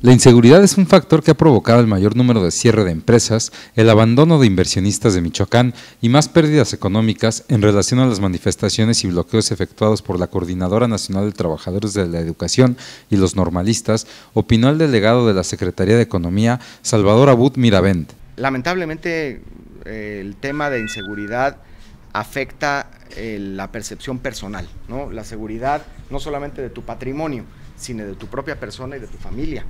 La inseguridad es un factor que ha provocado el mayor número de cierre de empresas, el abandono de inversionistas de Michoacán y más pérdidas económicas en relación a las manifestaciones y bloqueos efectuados por la Coordinadora Nacional de Trabajadores de la Educación y los normalistas, opinó el delegado de la Secretaría de Economía, Salvador Abud Miravent. Lamentablemente el tema de inseguridad afecta eh, la percepción personal, ¿no? La seguridad no solamente de tu patrimonio, sino de tu propia persona y de tu familia.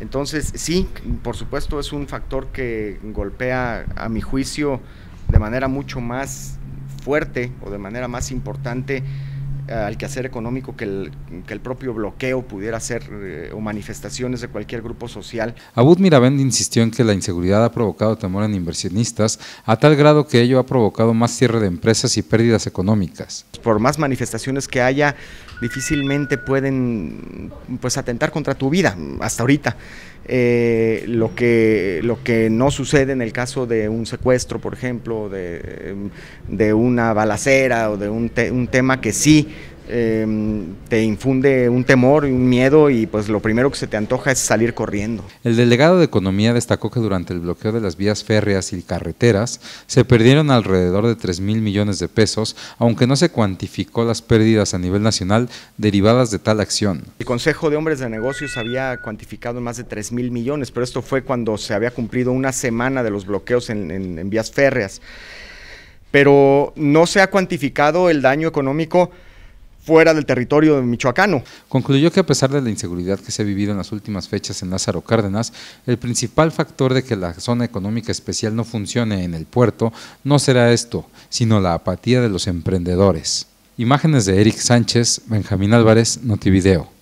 Entonces, sí, por supuesto es un factor que golpea a mi juicio de manera mucho más fuerte o de manera más importante eh, al quehacer económico que el, propio bloqueo pudiera ser eh, o manifestaciones de cualquier grupo social. Abud Mirabend insistió en que la inseguridad ha provocado temor en inversionistas a tal grado que ello ha provocado más cierre de empresas y pérdidas económicas. Por más manifestaciones que haya, difícilmente pueden pues atentar contra tu vida hasta ahorita. Eh, lo, que, lo que no sucede en el caso de un secuestro, por ejemplo, de, una balacera o de un, un tema que sí Em, te infunde un temor y un miedo y pues lo primero que se te antoja es salir corriendo. El delegado de Economía destacó que durante el bloqueo de las vías férreas y carreteras se perdieron alrededor de 3 mil millones de pesos, aunque no se cuantificó las pérdidas a nivel nacional derivadas de tal acción. El Consejo de Hombres de Negocios había cuantificado más de 3 mil millones, pero esto fue cuando se había cumplido una semana de los bloqueos en vías férreas pero no se ha cuantificado el daño económico fuera del territorio de michoacano. Concluyó que a pesar de la inseguridad que se ha vivido en las últimas fechas en Lázaro Cárdenas, el principal factor de que la zona económica especial no funcione en el puerto no será esto, sino la apatía de los emprendedores. Imágenes de Eric Sánchez, Benjamín Álvarez, Notivideo.